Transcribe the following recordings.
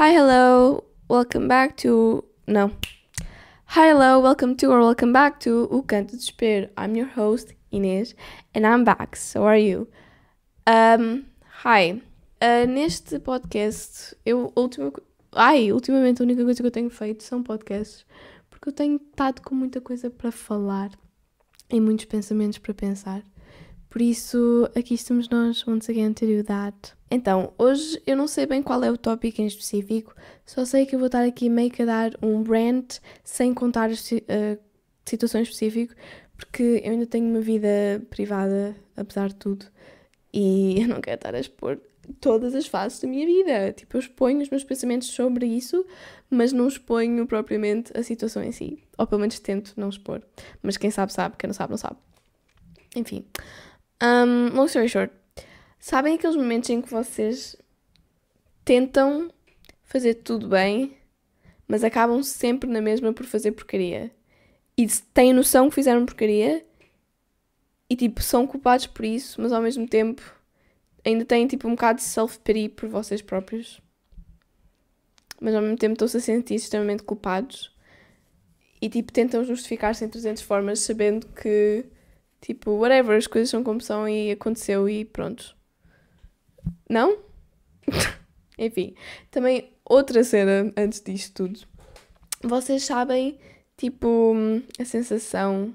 Hi, hello, welcome back to. Não. Hi, hello, welcome to or welcome back to O Canto de Desespero. I'm your host, Inês, and I'm back. So are you? Um, hi. Uh, neste podcast, eu ultima, ai, ultimamente a única coisa que eu tenho feito são podcasts, porque eu tenho estado com muita coisa para falar e muitos pensamentos para pensar. Por isso, aqui estamos nós, once again, to do that. Então, hoje eu não sei bem qual é o tópico em específico, só sei que eu vou estar aqui meio que a dar um rant sem contar situação eh, situações específicas, porque eu ainda tenho uma vida privada, apesar de tudo, e eu não quero estar a expor todas as fases da minha vida. Tipo, eu exponho os meus pensamentos sobre isso, mas não exponho propriamente a situação em si. Ou pelo menos tento não expor. Mas quem sabe, sabe, quem não sabe, não sabe. Enfim. Um, long story short, sabem aqueles momentos em que vocês tentam fazer tudo bem, mas acabam sempre na mesma por fazer porcaria? E têm noção que fizeram porcaria e tipo são culpados por isso, mas ao mesmo tempo ainda têm tipo um bocado de self-pity por vocês próprios. Mas ao mesmo tempo estão-se a sentir extremamente culpados e tipo tentam justificar-se em 300 formas, sabendo que Tipo, whatever, as coisas são como são e aconteceu e pronto. Não? Enfim, também outra cena antes disto tudo. Vocês sabem, tipo, a sensação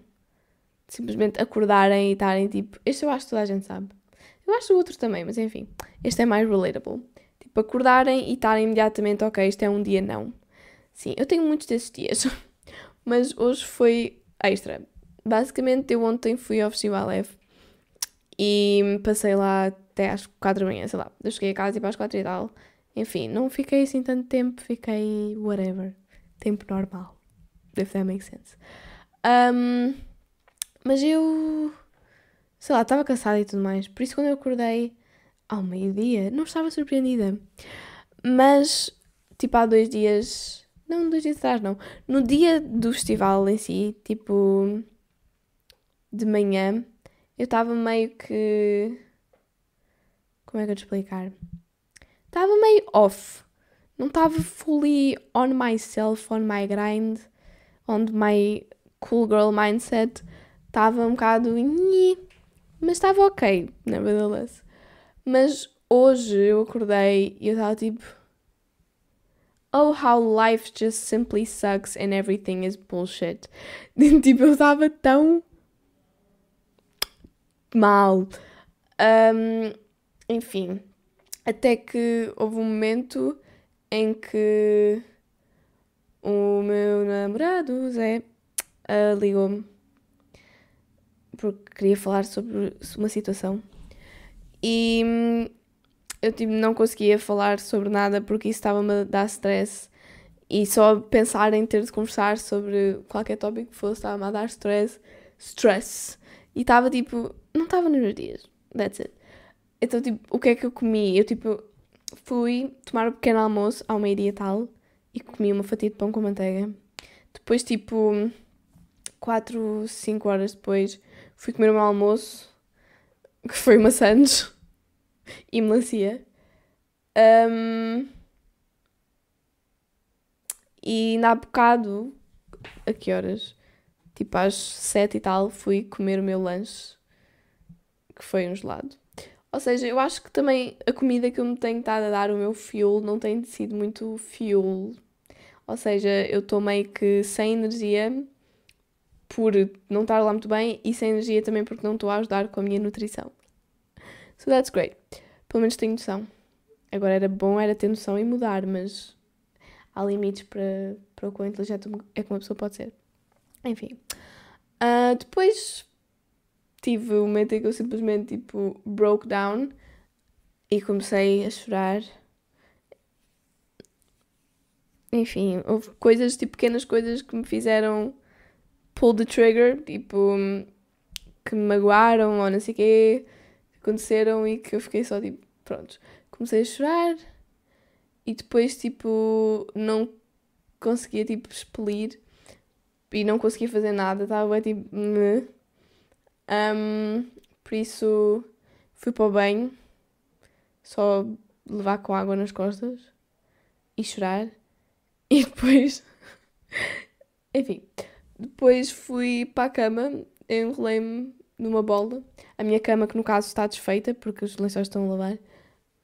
de simplesmente acordarem e estarem tipo. Este eu acho que toda a gente sabe. Eu acho o outro também, mas enfim, este é mais relatable. Tipo, acordarem e estarem imediatamente, ok, isto é um dia não. Sim, eu tenho muitos desses dias, mas hoje foi extra basicamente eu ontem fui ao Festival F e passei lá até às 4 da manhã, sei lá. Eu cheguei a casa tipo às 4 e tal. Enfim, não fiquei assim tanto tempo, fiquei whatever. Tempo normal. If that makes sense. Um, mas eu, sei lá, estava cansada e tudo mais. Por isso, quando eu acordei ao meio-dia, não estava surpreendida. Mas, tipo, há dois dias, não, dois dias atrás, não. No dia do festival em si, tipo, de manhã, eu estava meio que. Como é que eu te explicar? Estava meio off. Não estava fully on myself, on my grind, on my cool girl mindset. Estava um bocado. Mas estava ok, nevertheless. Mas hoje eu acordei e eu estava tipo. Oh, how life just simply sucks and everything is bullshit. tipo, eu estava tão mal. Um, enfim, até que houve um momento em que o meu namorado, Zé, uh, ligou-me porque queria falar sobre uma situação e hum, eu tipo, não conseguia falar sobre nada porque isso estava-me a dar stress e só pensar em ter de conversar sobre qualquer tópico que fosse estava-me a dar stress. Stress. E estava tipo, não estava nos meus dias. That's it. Então, tipo, o que é que eu comi? Eu, tipo, fui tomar o um pequeno almoço ao meio-dia tal e comi uma fatia de pão com manteiga. Depois, tipo, 4, 5 horas depois, fui comer o meu almoço, que foi maçãs e melancia. Um, e ainda há bocado, a que horas? tipo às sete e tal, fui comer o meu lanche, que foi um gelado. Ou seja, eu acho que também a comida que eu me tenho estado a dar, o meu fuel, não tem sido muito fuel. Ou seja, eu estou meio que sem energia por não estar lá muito bem e sem energia também porque não estou a ajudar com a minha nutrição. So that's great. Pelo menos tenho noção. Agora era bom era ter noção e mudar, mas há limites para, para o quão inteligente é que uma pessoa pode ser. Enfim. Uh, depois tive um momento em que eu simplesmente tipo broke down e comecei a chorar. Enfim, houve coisas, tipo pequenas coisas que me fizeram pull the trigger, tipo que me magoaram ou não sei o quê, aconteceram e que eu fiquei só tipo, pronto, comecei a chorar e depois tipo não conseguia tipo expelir e não conseguia fazer nada, estava tipo. Me. Um, por isso fui para o banho, só levar com água nas costas e chorar. E depois. Enfim, depois fui para a cama, enrolei-me numa bola. A minha cama, que no caso está desfeita, porque os lençóis estão a lavar.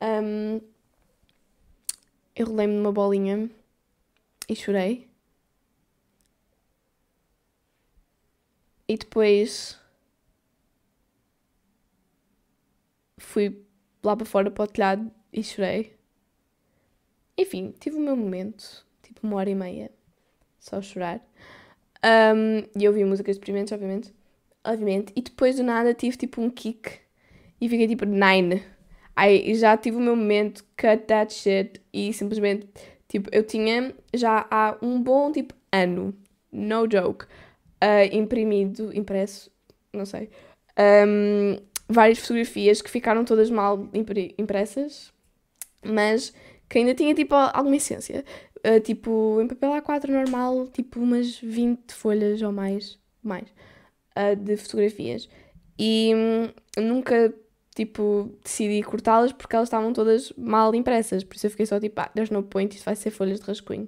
Um, enrolei-me numa bolinha e chorei. E depois fui lá para fora para o telhado e chorei. Enfim, tive o meu momento, tipo uma hora e meia, só a chorar. Um, e ouvi músicas deprimentes, obviamente. Obviamente. E depois do nada tive tipo um kick e fiquei tipo nine. Aí já tive o meu momento, cut that shit. E simplesmente, tipo, eu tinha já há um bom tipo ano. No joke uh, imprimido, impresso, não sei, um, várias fotografias que ficaram todas mal impressas, mas que ainda tinha tipo alguma essência. Uh, tipo, em papel A4 normal, tipo umas 20 folhas ou mais, mais uh, de fotografias. E um, nunca, tipo, decidi cortá-las porque elas estavam todas mal impressas. Por isso eu fiquei só tipo, ah, there's no point, isto vai ser folhas de rascunho.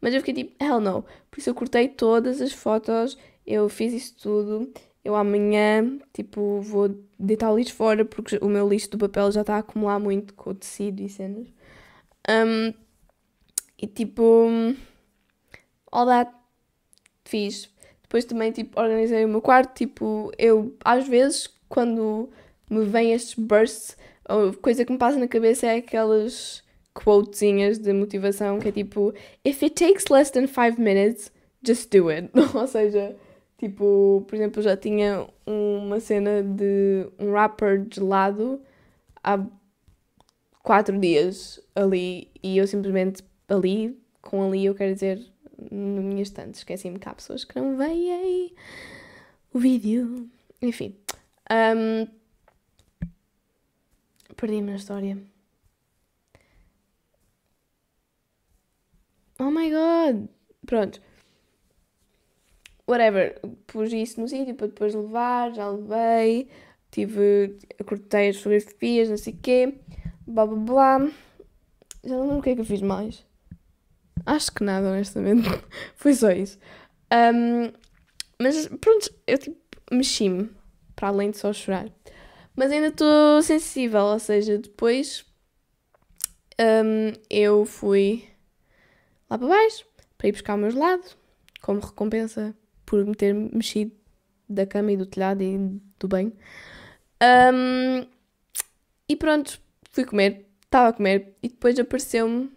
Mas eu fiquei tipo, hell no. Por isso eu cortei todas as fotos, eu fiz isso tudo. Eu amanhã, tipo, vou deitar o lixo fora porque o meu lixo do papel já está a acumular muito com o tecido e cenas. Um, e tipo, all that fiz. Depois também, tipo, organizei o meu quarto. Tipo, eu, às vezes, quando me vêm estes bursts, a coisa que me passa na cabeça é aquelas quotezinhas de motivação que é tipo: If it takes less than 5 minutes, just do it. Ou seja, tipo, por exemplo, já tinha uma cena de um rapper de lado há 4 dias ali e eu simplesmente ali, com ali eu quero dizer, na minha estante, esqueci-me que há pessoas que não veem o vídeo. Enfim. Um, Perdi-me na história. oh my god, pronto. Whatever, pus isso no sítio para depois levar, já levei, tive, cortei as fotografias, não sei o quê, blá blá blá. Já não lembro o que é que eu fiz mais. Acho que nada, honestamente. Foi só isso. Um, mas pronto, eu tipo, mexi-me, para além de só chorar. Mas ainda estou sensível, ou seja, depois um, eu fui lá para baixo para ir buscar o meu gelado, como recompensa por me ter mexido da cama e do telhado e do banho. Um, e pronto, fui comer, estava a comer e depois apareceu-me.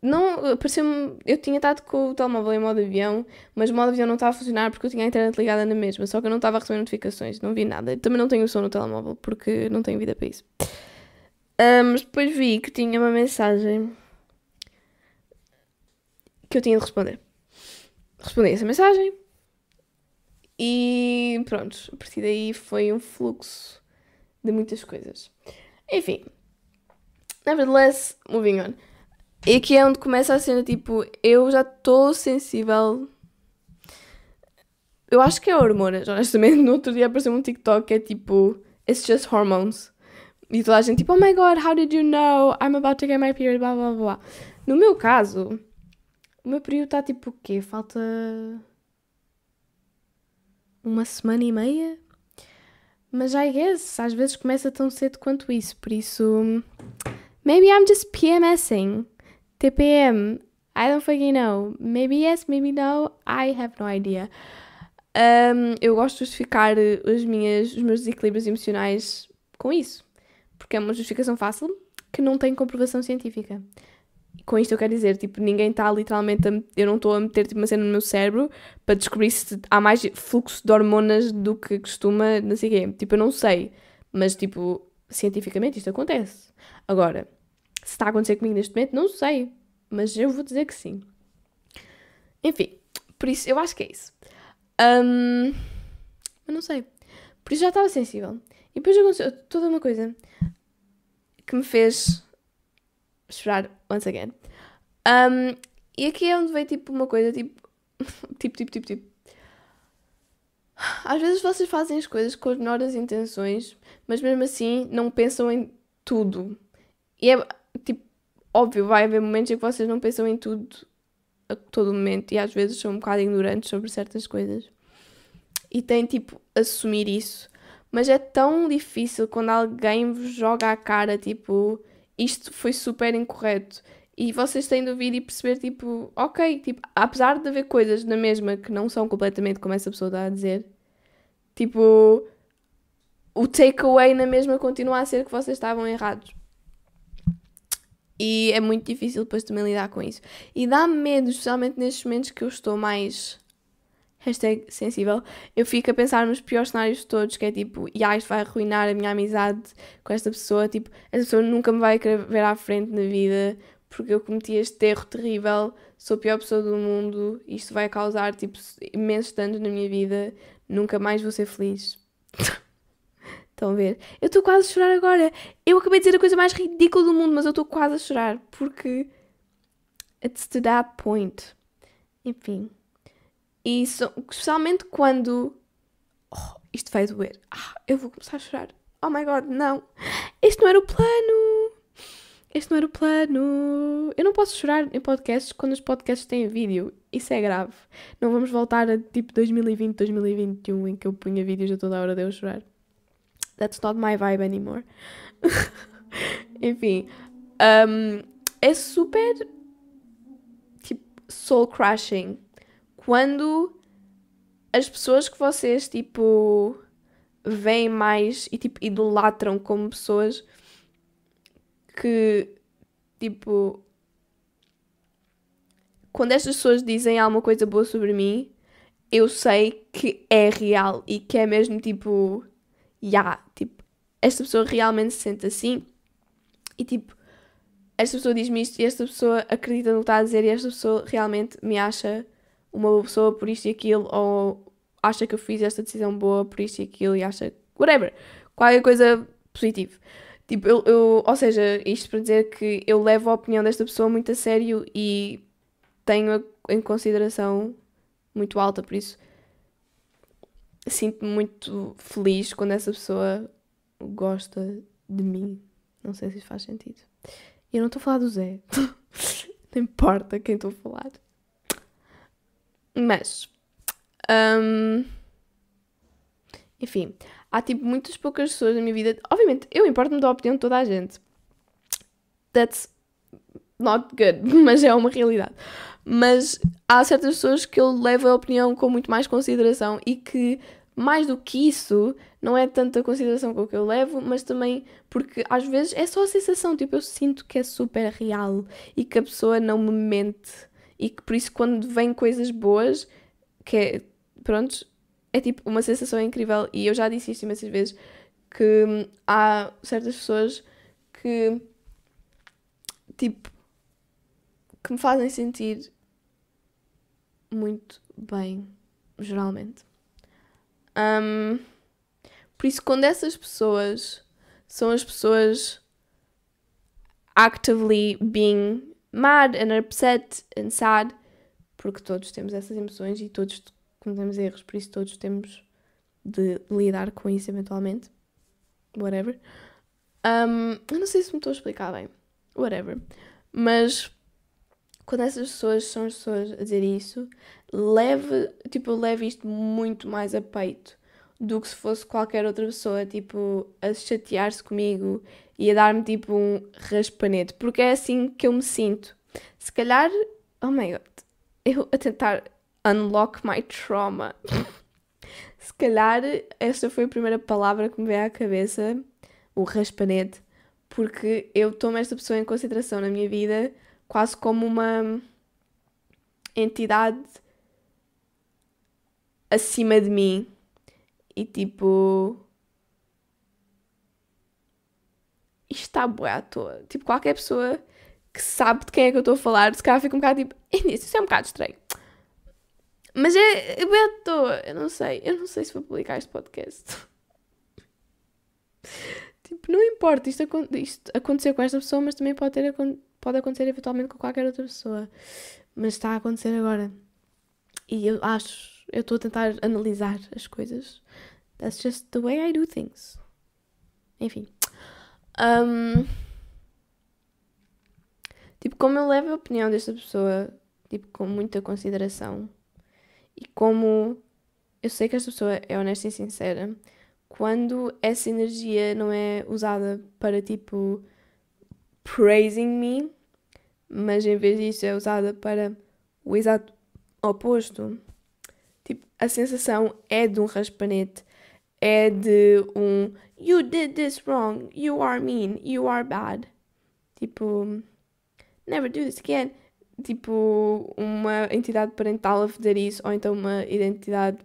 Não, apareceu-me. Eu tinha estado com o telemóvel em modo avião, mas o modo avião não estava a funcionar porque eu tinha a internet ligada na mesma, só que eu não estava a receber notificações, não vi nada. Eu também não tenho o som no telemóvel porque não tenho vida para isso. Um, mas depois vi que tinha uma mensagem que eu tinha de responder. Respondi essa mensagem e pronto, a partir daí foi um fluxo de muitas coisas. Enfim, nevertheless, moving on. E aqui é onde começa a cena, tipo, eu já estou sensível. Eu acho que é hormonas, honestamente. No outro dia apareceu um TikTok que é tipo, it's just hormones. E toda a gente tipo, oh my god, how did you know I'm about to get my period, blá blá blá. No meu caso, o meu período está tipo o quê? Falta. uma semana e meia? Mas já guess, é às vezes começa tão cedo quanto isso, por isso. Maybe I'm just PMSing. TPM. I don't fucking know. Maybe yes, maybe no. I have no idea. Um, eu gosto de justificar as minhas, os meus desequilíbrios emocionais com isso. Porque é uma justificação fácil que não tem comprovação científica com isto eu quero dizer, tipo, ninguém está literalmente, a, eu não estou a meter tipo, uma cena no meu cérebro para descobrir se há mais fluxo de hormonas do que costuma, não sei o quê. Tipo, eu não sei, mas tipo, cientificamente isto acontece. Agora, se está a acontecer comigo neste momento, não sei, mas eu vou dizer que sim. Enfim, por isso, eu acho que é isso. Um, eu não sei. Por isso já estava sensível. E depois aconteceu toda uma coisa que me fez chorar once again. Um, e aqui é onde veio tipo uma coisa tipo. tipo, tipo, tipo, tipo. Às vezes vocês fazem as coisas com as melhores intenções, mas mesmo assim não pensam em tudo. E é tipo, óbvio, vai haver momentos em que vocês não pensam em tudo a todo momento e às vezes são um bocado ignorantes sobre certas coisas. E têm tipo assumir isso. Mas é tão difícil quando alguém vos joga a cara tipo isto foi super incorreto. E vocês têm de ouvir e perceber, tipo, ok, tipo, apesar de haver coisas na mesma que não são completamente como essa pessoa está a dizer, tipo, o takeaway na mesma continua a ser que vocês estavam errados. E é muito difícil depois também lidar com isso. E dá-me medo, especialmente nestes momentos que eu estou mais hashtag sensível, eu fico a pensar nos piores cenários todos, que é tipo, e yeah, isto vai arruinar a minha amizade com esta pessoa, tipo, esta pessoa nunca me vai querer ver à frente na vida, porque eu cometi este erro terrível, sou a pior pessoa do mundo, isto vai causar, tipo, imensos danos na minha vida, nunca mais vou ser feliz. Estão a ver? Eu estou quase a chorar agora. Eu acabei de dizer a coisa mais ridícula do mundo, mas eu estou quase a chorar porque. It's to that point. Enfim. E especialmente quando. Oh, isto vai doer. Ah, eu vou começar a chorar. Oh my god, não! Este não era o plano! Este não era o plano! Eu não posso chorar em podcasts quando os podcasts têm vídeo. Isso é grave. Não vamos voltar a tipo 2020, 2021 em que eu punha vídeos a toda a hora de eu chorar. That's not my vibe anymore. Enfim. Um, é super. Tipo, soul crushing quando as pessoas que vocês, tipo, veem mais e, tipo, idolatram como pessoas que, tipo, quando estas pessoas dizem alguma coisa boa sobre mim, eu sei que é real e que é mesmo tipo, já, yeah, tipo, esta pessoa realmente se sente assim e tipo, esta pessoa diz-me isto e esta pessoa acredita no que está a dizer e esta pessoa realmente me acha uma pessoa por isto e aquilo, ou acha que eu fiz esta decisão boa por isto e aquilo, e acha whatever, qualquer coisa positiva. Tipo, eu, eu, ou seja, isto para dizer que eu levo a opinião desta pessoa muito a sério e tenho em consideração muito alta, por isso sinto-me muito feliz quando essa pessoa gosta de mim. Não sei se isso faz sentido. Eu não estou a falar do Zé. não importa quem estou a falar. Mas. Um, enfim, há tipo muitas poucas pessoas na minha vida. Obviamente, eu importo-me da opinião de toda a gente. That's not good, mas é uma realidade. Mas há certas pessoas que eu levo a opinião com muito mais consideração e que, mais do que isso, não é tanta consideração com que eu levo, mas também porque às vezes é só a sensação, tipo, eu sinto que é super real e que a pessoa não me mente e que por isso quando vêm coisas boas, que é, pronto, é tipo uma sensação incrível e eu já disse isto imensas vezes, que há certas pessoas que, tipo, que me fazem sentir muito bem, geralmente. Um, por isso, quando essas pessoas são as pessoas actively being mad and upset and sad, porque todos temos essas emoções e todos cometemos erros, por isso todos temos de lidar com isso eventualmente. Whatever. Um, eu não sei se me estou a explicar bem. Whatever. Mas quando essas pessoas são as pessoas a dizer isso, leve, tipo, leve isto muito mais a peito do que se fosse qualquer outra pessoa, tipo, a chatear-se comigo e a dar-me tipo um raspanete, porque é assim que eu me sinto. Se calhar, oh my god, eu a tentar unlock my trauma. se calhar, esta foi a primeira palavra que me veio à cabeça, o raspanete, porque eu tomo esta pessoa em consideração na minha vida quase como uma entidade acima de mim e tipo. Isto está bué à toa. Tipo, qualquer pessoa que sabe de quem é que eu estou a falar, se calhar fica um bocado tipo. Isso é um bocado estranho. Mas é, Boé à toa. Eu não sei. Eu não sei se vou publicar este podcast. tipo, não importa. Isto, isto aconteceu com esta pessoa, mas também pode, ter, pode acontecer eventualmente com qualquer outra pessoa. Mas está a acontecer agora. E eu acho eu estou a tentar analisar as coisas. That's just the way I do things. Enfim. Um, tipo, como eu levo a opinião desta pessoa, tipo, com muita consideração. E como eu sei que esta pessoa é honesta e sincera, quando essa energia não é usada para, tipo, praising me, mas em vez disso é usada para o exato oposto, Tipo, a sensação é de um raspanete, é de um You did this wrong, you are mean, you are bad. Tipo, never do this again. Tipo, uma entidade parental a fazer isso, ou então uma identidade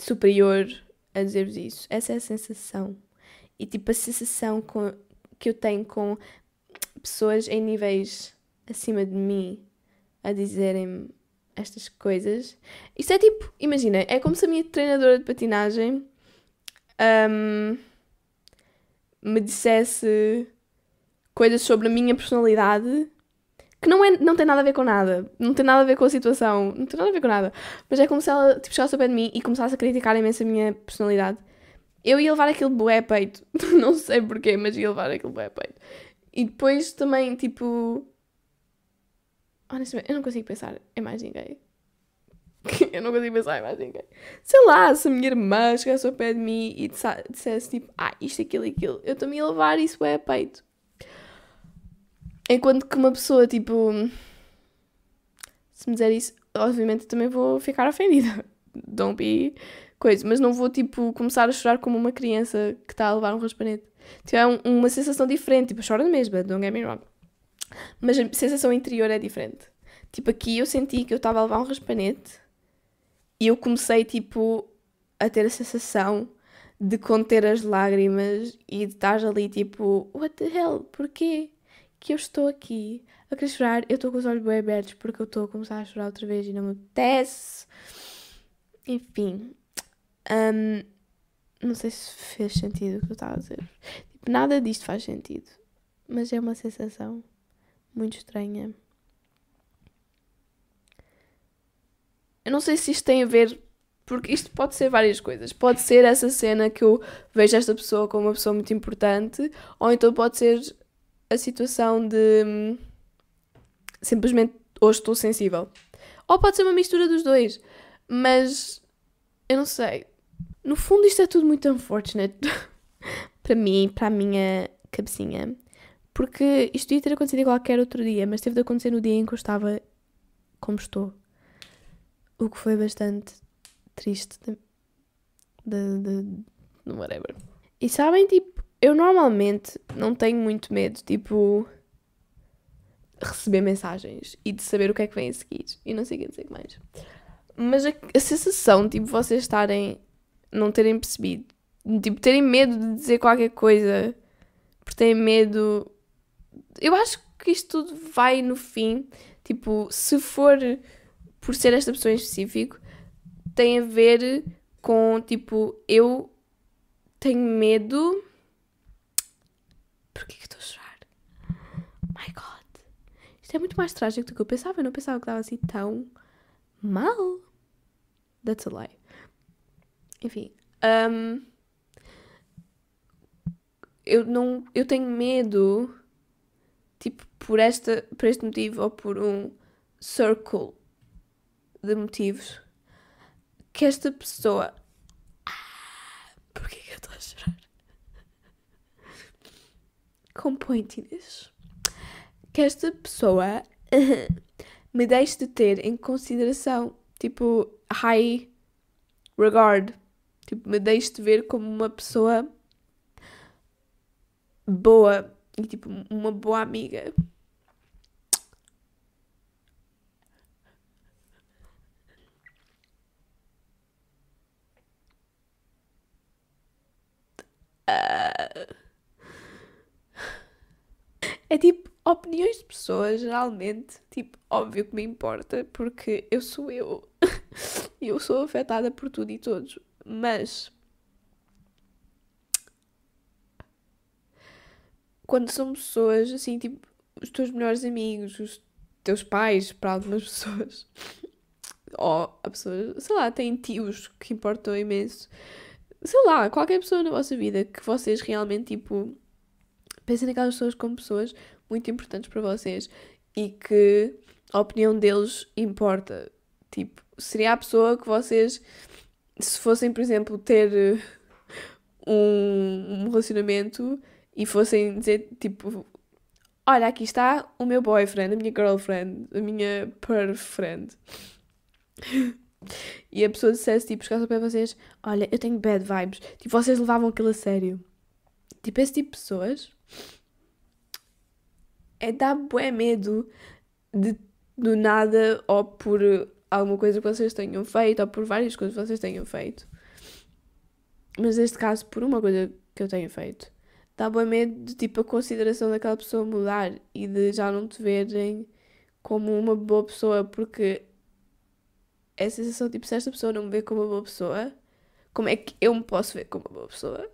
superior a dizer-vos isso. Essa é a sensação. E tipo, a sensação com, que eu tenho com pessoas em níveis acima de mim a dizerem-me estas coisas. Isso é tipo, imagina, é como se a minha treinadora de patinagem um, me dissesse coisas sobre a minha personalidade que não, é, não tem nada a ver com nada, não tem nada a ver com a situação, não tem nada a ver com nada, mas é como se ela tipo, chegasse ao pé de mim e começasse a criticar imenso a minha personalidade. Eu ia levar aquele boé peito, não sei porquê, mas ia levar aquele boé peito. E depois também, tipo, Honestamente, eu não consigo pensar em mais ninguém. eu não consigo pensar em mais ninguém. Sei lá, se a minha irmã chegasse ao pé de mim e dissesse tipo, ah, isto, aquilo, e aquilo, eu estou-me a levar isso é a peito. Enquanto que uma pessoa, tipo, se me dizer isso, obviamente também vou ficar ofendida. Don't be coisa, mas não vou, tipo, começar a chorar como uma criança que está a levar um raspanete. Tipo, é um, uma sensação diferente, tipo, chora mesmo, don't get me wrong. Mas a sensação interior é diferente. Tipo, aqui eu senti que eu estava a levar um raspanete e eu comecei, tipo, a ter a sensação de conter as lágrimas e de estar ali, tipo, what the hell, porquê que eu estou aqui a querer chorar? Eu estou com os olhos bem abertos porque eu estou a começar a chorar outra vez e não me apetece. Enfim, um, não sei se fez sentido o que eu estava a dizer. Tipo, nada disto faz sentido, mas é uma sensação muito estranha. Eu não sei se isto tem a ver, porque isto pode ser várias coisas. Pode ser essa cena que eu vejo esta pessoa como uma pessoa muito importante, ou então pode ser a situação de hum, simplesmente hoje estou sensível. Ou pode ser uma mistura dos dois, mas eu não sei. No fundo, isto é tudo muito unfortunate para mim, para a minha cabecinha. Porque isto ia ter acontecido em qualquer outro dia, mas teve de acontecer no dia em que eu estava como estou. O que foi bastante triste. De, de, de whatever. E sabem, tipo, eu normalmente não tenho muito medo, tipo, receber mensagens e de saber o que é que vem a seguir e não sei o que, não mais. Mas a, a sensação, tipo, vocês estarem, não terem percebido, tipo, terem medo de dizer qualquer coisa porque têm medo eu acho que isto tudo vai no fim, tipo, se for por ser esta pessoa em específico, tem a ver com tipo, eu tenho medo. Porquê que estou a chorar? Oh my god! Isto é muito mais trágico do que eu pensava. Eu não pensava que estava assim tão mal. That's a lie. Enfim. Um, eu não. Eu tenho medo tipo, por, esta, por este motivo ou por um circle de motivos, que esta pessoa. Ah, porquê que eu estou a chorar? Compõe-te, Que esta pessoa me deixe de ter em consideração, tipo, high regard. Tipo, me deixe de ver como uma pessoa boa, e tipo, uma boa amiga. Ah. É tipo, opiniões de pessoas, geralmente, tipo, óbvio que me importa, porque eu sou eu. e eu sou afetada por tudo e todos. Mas quando são pessoas assim, tipo, os teus melhores amigos, os teus pais, para algumas pessoas, ou a pessoa, sei lá, tem tios que importam imenso, sei lá, qualquer pessoa na vossa vida que vocês realmente, tipo, pensem naquelas pessoas como pessoas muito importantes para vocês e que a opinião deles importa. Tipo, seria a pessoa que vocês, se fossem, por exemplo, ter eh, um, um relacionamento e fossem dizer tipo: Olha, aqui está o meu boyfriend, a minha girlfriend, a minha perfriend. friend. e a pessoa dissesse tipo: Escolha para vocês: Olha, eu tenho bad vibes. Tipo, vocês levavam aquilo a sério. Tipo, esse tipo de pessoas é dar bué medo de do nada ou por alguma coisa que vocês tenham feito ou por várias coisas que vocês tenham feito. Mas neste caso, por uma coisa que eu tenho feito dá bem medo de tipo a consideração daquela pessoa mudar e de já não te verem como uma boa pessoa, porque é a sensação tipo, se esta pessoa não me vê como uma boa pessoa, como é que eu me posso ver como uma boa pessoa?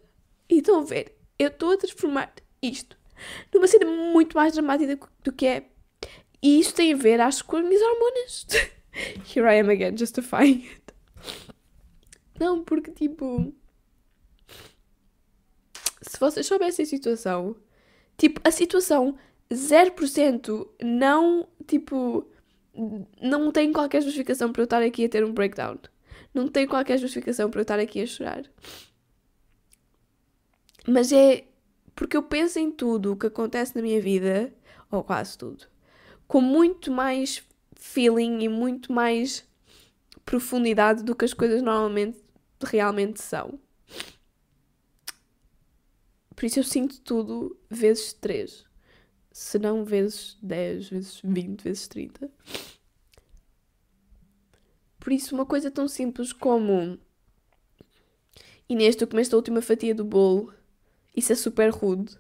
E estão a ver, eu estou a transformar isto numa cena muito mais dramática do que é. E isso tem a ver, acho, com as minhas hormonas. Here I am again, justifying it. Não, porque tipo se vocês soubessem a situação, tipo, a situação 0% não, tipo, não tem qualquer justificação para eu estar aqui a ter um breakdown. Não tem qualquer justificação para eu estar aqui a chorar. Mas é porque eu penso em tudo o que acontece na minha vida, ou quase tudo, com muito mais feeling e muito mais profundidade do que as coisas normalmente realmente são. Por isso eu sinto tudo vezes 3. Se não vezes 10, vezes 20, vezes 30. Por isso, uma coisa tão simples como Inês, tu comeste a última fatia do bolo. Isso é super rude.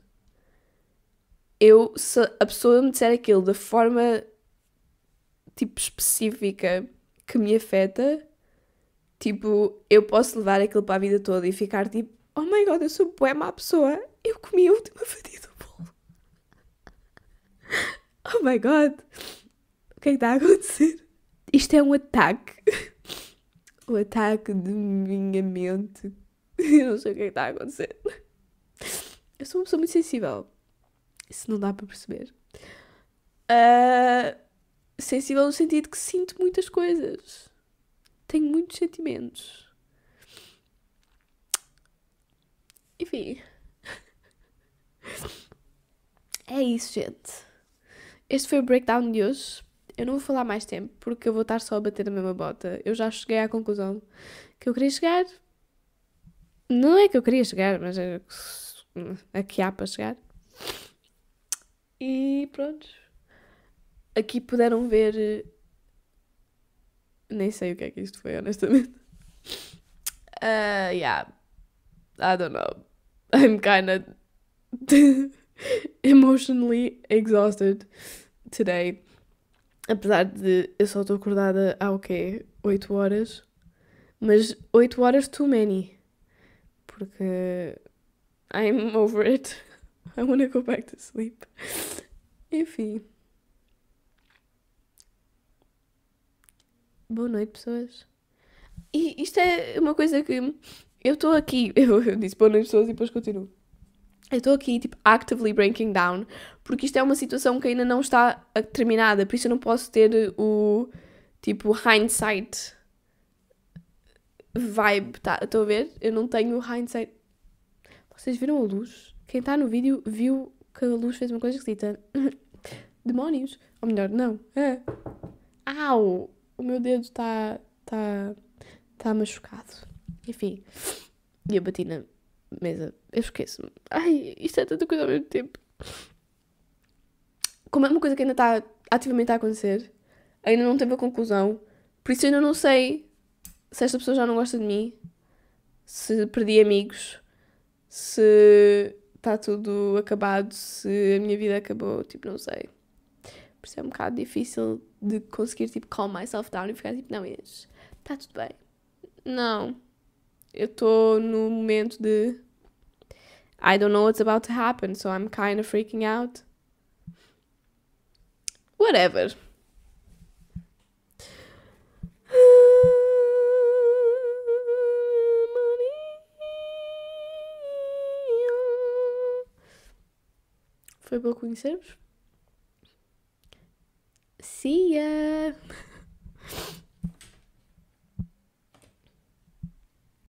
Eu, se a pessoa me disser aquilo da forma tipo específica que me afeta, tipo, eu posso levar aquilo para a vida toda e ficar tipo, oh my god, eu sou bué má pessoa eu comi a última fatia do bolo. Oh my god! O que é que está a acontecer? Isto é um ataque. O um ataque de minha mente. Eu não sei o que é que está a acontecer. Eu sou uma pessoa muito sensível. Isso não dá para perceber. Uh, sensível no sentido que sinto muitas coisas. Tenho muitos sentimentos. Enfim. É isso, gente. Este foi o breakdown de hoje. Eu não vou falar mais tempo porque eu vou estar só a bater na mesma bota. Eu já cheguei à conclusão que eu queria chegar. Não é que eu queria chegar, mas é aqui há para chegar. E pronto. Aqui puderam ver. Nem sei o que é que isto foi, honestamente. Uh, yeah. I don't know. I'm kind of emotionally exhausted today. Apesar de eu só estou acordada há o quê? 8 horas. Mas 8 horas too many. Porque I'm over it. I wanna go back to sleep. Enfim. Boa noite, pessoas. E isto é uma coisa que eu estou aqui. Eu, eu disse boa noite, pessoas, e depois continuo eu estou aqui, tipo, actively breaking down, porque isto é uma situação que ainda não está ah, terminada, por isso eu não posso ter o, tipo, hindsight vibe, tá? a ver? Eu não tenho hindsight. Vocês viram a luz? Quem está no vídeo viu que a luz fez uma coisa esquisita. Demónios. Ou melhor, não. É. Au! O meu dedo está. está. está machucado. Enfim. E eu bati na, mesa. Eu esqueço-me. Ai, isto é tanta coisa ao mesmo tempo. Como é uma coisa que ainda está ativamente a acontecer, ainda não teve a conclusão, por isso ainda não sei se esta pessoa já não gosta de mim, se perdi amigos, se está tudo acabado, se a minha vida acabou, tipo, não sei. Por isso é um bocado difícil de conseguir, tipo, calm myself down e ficar tipo, não, está tudo bem. Não eu estou no momento de I don't know what's about to happen, so I'm kind of freaking out. Whatever. Foi bom conhecer-vos. See ya!